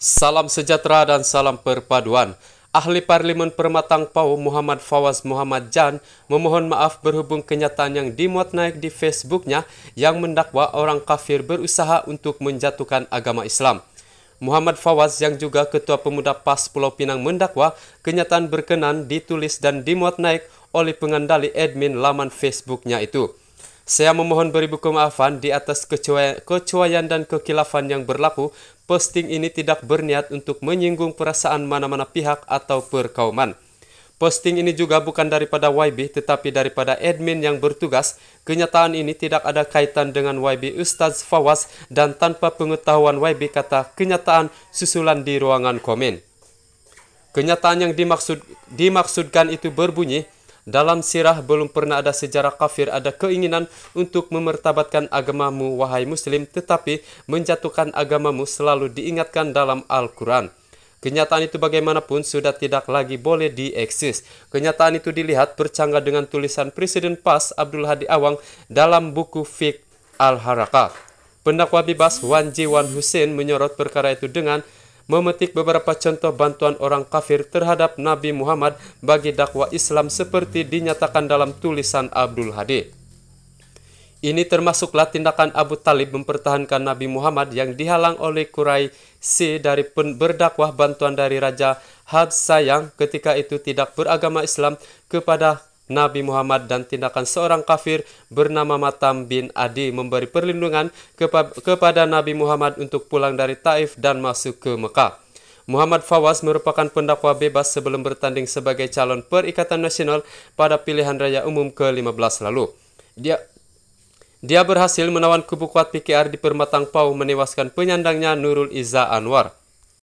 Salam sejahtera dan salam perpaduan. Ahli Parlimen Permatang Pau Muhammad Fawaz Muhammad Jan memohon maaf berhubung kenyataan yang dimuat naik di Facebooknya yang mendakwa orang kafir berusaha untuk menjatuhkan agama Islam. Muhammad Fawaz yang juga Ketua Pemuda PAS Pulau Pinang mendakwa kenyataan berkenan ditulis dan dimuat naik oleh pengendali admin laman Facebooknya itu. Saya memohon beribu kemaafan di atas kecuaian dan kekilafan yang berlaku. Posting ini tidak berniat untuk menyinggung perasaan mana-mana pihak atau perkauman. Posting ini juga bukan daripada YB tetapi daripada admin yang bertugas. Kenyataan ini tidak ada kaitan dengan YB Ustaz Fawaz dan tanpa pengetahuan YB kata kenyataan susulan di ruangan komen. Kenyataan yang dimaksud dimaksudkan itu berbunyi, dalam sirah belum pernah ada sejarah kafir ada keinginan untuk memertabatkan agamamu wahai muslim tetapi menjatuhkan agamamu selalu diingatkan dalam Al-Quran. Kenyataan itu bagaimanapun sudah tidak lagi boleh dieksis. Kenyataan itu dilihat bercanggah dengan tulisan Presiden PAS Abdul Hadi Awang dalam buku Fiqh Al-Harakah. Pendakwa bebas Wan Ji Wan Hussein menyorot perkara itu dengan memetik beberapa contoh bantuan orang kafir terhadap Nabi Muhammad bagi dakwah Islam seperti dinyatakan dalam tulisan Abdul Hadi. Ini termasuklah tindakan Abu Talib mempertahankan Nabi Muhammad yang dihalang oleh Quraisy dari pen berdakwah bantuan dari Raja Habsa ketika itu tidak beragama Islam kepada Nabi Muhammad dan tindakan seorang kafir bernama Matam bin Adi memberi perlindungan kepa kepada Nabi Muhammad untuk pulang dari Taif dan masuk ke Mekah. Muhammad Fawaz merupakan pendakwa bebas sebelum bertanding sebagai calon Perikatan Nasional pada pilihan raya umum ke-15 lalu. Dia dia berhasil menawan kubu kuat PKR di Permatang Pau menewaskan penyandangnya Nurul Iza Anwar.